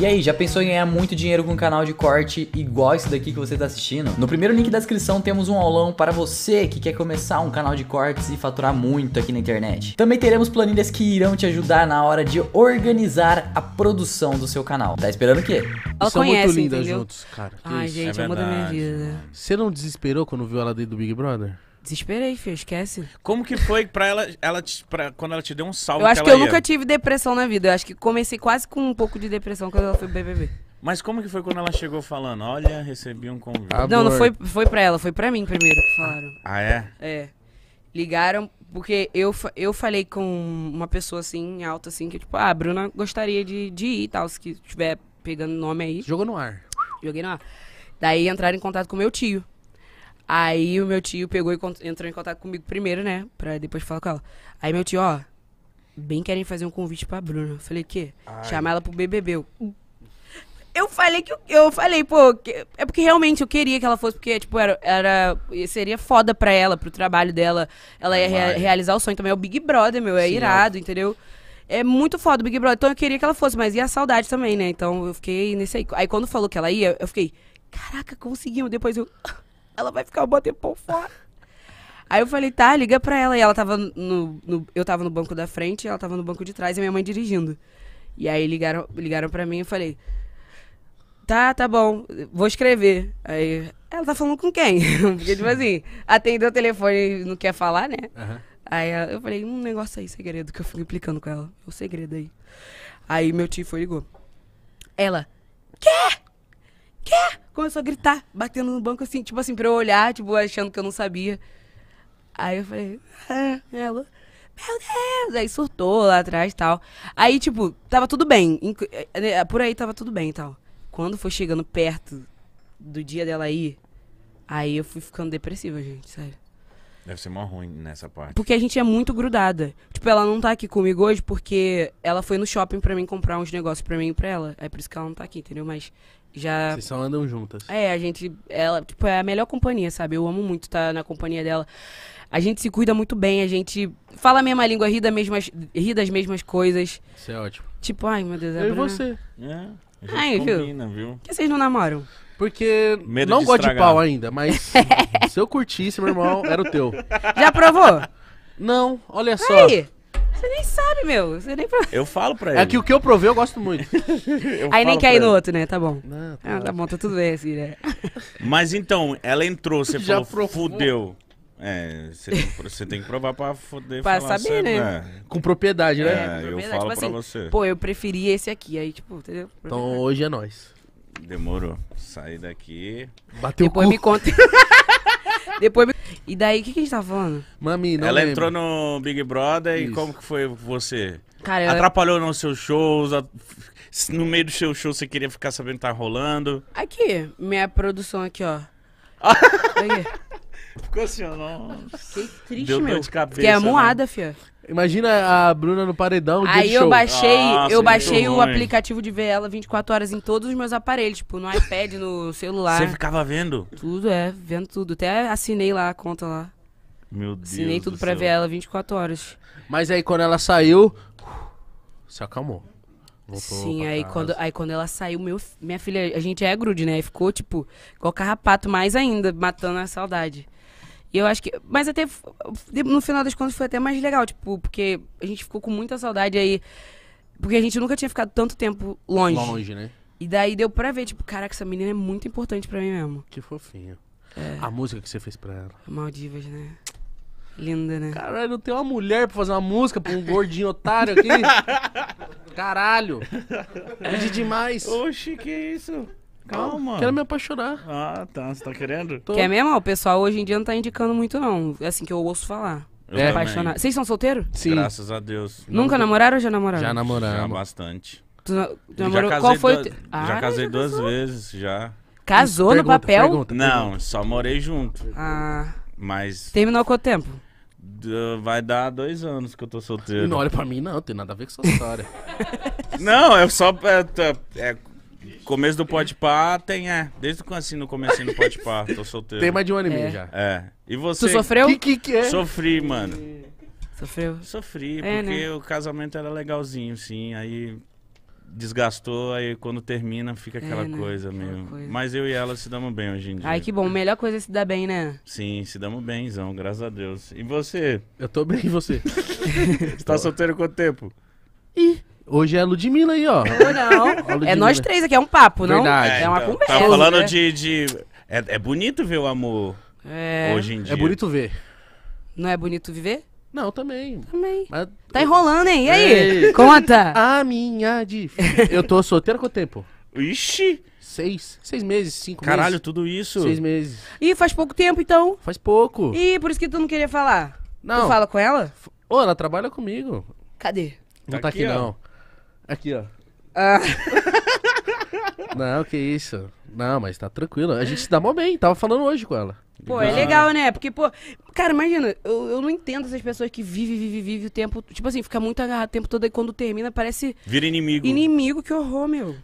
E aí, já pensou em ganhar muito dinheiro com um canal de corte igual esse daqui que você está assistindo? No primeiro link da descrição temos um aulão para você que quer começar um canal de cortes e faturar muito aqui na internet. Também teremos planilhas que irão te ajudar na hora de organizar a produção do seu canal. Tá esperando o quê? Ela São conhece, muito lindas juntos, cara. Ai, isso. gente, é amor da minha vida. Você não desesperou quando viu ela dentro do Big Brother? Desesperei, filho, esquece. Como que foi pra ela, ela te, pra, quando ela te deu um salve? Eu acho que, que eu ia? nunca tive depressão na vida. Eu acho que comecei quase com um pouco de depressão quando ela foi pro BBB. Mas como que foi quando ela chegou falando, olha, recebi um convite? Amor. Não, não foi, foi pra ela, foi pra mim primeiro que falaram. Ah, é? É. Ligaram, porque eu, eu falei com uma pessoa assim, alta, assim, que é tipo, ah, a Bruna gostaria de, de ir e tal, se estiver pegando nome aí. Jogou no ar. Joguei no ar. Daí entraram em contato com meu tio. Aí o meu tio pegou e entrou em contato comigo primeiro, né? Pra depois falar com ela. Aí meu tio, ó, bem querem fazer um convite pra Bruna. Eu falei, que? Chamar ela pro BBB. Eu, eu falei que. Eu falei, pô, que, é porque realmente eu queria que ela fosse, porque, tipo, era. era seria foda pra ela, pro trabalho dela. Ela ia rea, realizar o sonho também. É o Big Brother, meu, é Sim, irado, é. entendeu? É muito foda o Big Brother. Então eu queria que ela fosse, mas ia a saudade também, né? Então eu fiquei nesse aí. Aí quando falou que ela ia, eu fiquei, caraca, conseguimos. Depois eu. Ela vai ficar um bom tempo fora. Aí eu falei, tá, liga pra ela. E ela tava no, no, Eu tava no banco da frente, ela tava no banco de trás e minha mãe dirigindo. E aí ligaram, ligaram pra mim e eu falei, tá, tá bom, vou escrever. Aí, ela tá falando com quem? Porque, tipo assim, atendeu o telefone e não quer falar, né? Uhum. Aí eu falei, um negócio aí, segredo, que eu fui implicando com ela. O é segredo aí. Aí meu tio foi ligou. Ela, quê? começou a gritar, batendo no banco assim, tipo assim, pra eu olhar, tipo, achando que eu não sabia. Aí eu falei, ah, ela, meu Deus! Aí surtou lá atrás e tal. Aí, tipo, tava tudo bem. Eh, eh, por aí tava tudo bem e tal. Quando foi chegando perto do dia dela ir, aí eu fui ficando depressiva, gente, sério. Deve ser mó ruim nessa parte. Porque a gente é muito grudada. Tipo, ela não tá aqui comigo hoje porque ela foi no shopping pra mim comprar uns negócios pra mim e pra ela. É por isso que ela não tá aqui, entendeu? Mas já. Vocês só andam juntas. É, a gente. Ela, tipo, é a melhor companhia, sabe? Eu amo muito estar tá na companhia dela. A gente se cuida muito bem, a gente fala a mesma língua, ri, das mesmas, ri das mesmas coisas. Isso é ótimo. Tipo, ai meu Deus, é Eu e você. É, a gente Ai, viu? combina, viu? Por que vocês não namoram? Porque Medo não de gosto de pau ainda, mas se eu curtisse, meu irmão, era o teu. Já provou? Não, olha só. Aí, você nem sabe, meu. Você nem provou. Eu falo pra é ele. É que o que eu provei eu gosto muito. eu Aí nem falo quer ir no outro, né? Tá bom. Tá ah, tá bom, tá tudo bem assim, né? Mas então, ela entrou, você Já falou, provou. fudeu. É, você tem, você tem que provar pra poder pra falar saber, né? né? Com propriedade, né? É, propriedade. eu falo tipo pra assim, você. Pô, eu preferi esse aqui, aí, tipo, entendeu? Então hoje é nós. Demorou. Saí daqui. Bateu Depois o cu. me conta. Depois me... E daí, o que, que a gente tá falando? Mami, não Ela lembro. entrou no Big Brother Isso. e como que foi você? Cara, Atrapalhou nos seus shows? A... No meio do seu show você queria ficar sabendo que tá rolando? Aqui, minha produção aqui, ó. aqui. Ficou assim, ó. Não... Fiquei triste, Deu meu. De cabeça, Fiquei né? amuada, né? fia. Imagina a Bruna no paredão. Aí eu baixei, ah, eu baixei o ruim. aplicativo de ver ela 24 horas em todos os meus aparelhos, tipo, no iPad, no celular. Você ficava vendo? Tudo, é, vendo tudo. Até assinei lá a conta lá. Meu Deus. Assinei tudo pra céu. ver ela 24 horas. Mas aí quando ela saiu, se acalmou. Sim, aí quando, aí quando ela saiu, meu, minha filha, a gente é grude, né? Ficou, tipo, igual carrapato mais ainda, matando a saudade. E eu acho que. Mas até. No final das contas foi até mais legal, tipo, porque a gente ficou com muita saudade aí. Porque a gente nunca tinha ficado tanto tempo longe. Longe, né? E daí deu pra ver, tipo, caraca, essa menina é muito importante pra mim mesmo. Que fofinha. É. A música que você fez pra ela. Maldivas, né? Linda, né? Caralho, não tem uma mulher pra fazer uma música pra um gordinho otário aqui. Caralho! Pedi é demais. Oxi, que isso? Calma. Quero me apaixonar. Ah, tá. Você tá querendo? Tô. mesmo? O pessoal hoje em dia não tá indicando muito, não. É assim que eu ouço falar. Eu é. Apaixonar. Vocês são solteiros? Sim. Graças a Deus. Nunca, namoraram ou já namoraram? Já namoraram. Já bastante. Tu, tu namorou? Qual foi do... ah, Já casei já duas vezes, já. Casou pergunta, no papel? Pergunta, pergunta, não, só morei junto. Ah. Mas. Terminou quanto tempo? Vai dar dois anos que eu tô solteiro. Não olha pra mim, não, tem nada a ver com essa história. não, é só. É, é, começo do pode par tem, é. Desde quando assim no começo do pode par tô solteiro. Tem mais de um ano e meio é. já. É. E você. Tu sofreu? Que, que, que é? Sofri, mano. Sofreu? Sofri, é, porque né? o casamento era legalzinho, sim. Aí desgastou, aí quando termina fica é, aquela é, né? coisa mesmo. Mas eu e ela se damos bem hoje em dia. Ai, que bom. Melhor coisa é se dar bem, né? Sim, se damos zão graças a Deus. E você? Eu tô bem, e você? você tá solteiro quanto tempo? Ih... Hoje é a Ludmilla aí, ó. Não, não. É nós três aqui, é um papo, não? Verdade. É, então, tá é uma conversa. Tá falando de... de... É, é bonito ver o amor é... hoje em é dia. É bonito ver. Não é bonito viver? Não, também. Também. Mas... Tá enrolando, hein? E aí? Ei. Conta! A minha de. Eu tô solteiro quanto tempo? Ixi! Seis. Seis meses, cinco Caralho, meses. tudo isso. Seis meses. Ih, faz pouco tempo então. Faz pouco. Ih, por isso que tu não queria falar. Não. Tu fala com ela? Ô, ela trabalha comigo. Cadê? Não tá, tá aqui, aqui não. Aqui, ó. Ah. Não, que isso. Não, mas tá tranquilo. A gente se dá mó bem, tava falando hoje com ela. Pô, é legal, né? Porque, pô, cara, imagina, eu, eu não entendo essas pessoas que vivem, vivem, vivem o tempo. Tipo assim, fica muito agarrado o tempo todo e quando termina parece. Vira inimigo. Inimigo, que horror, meu.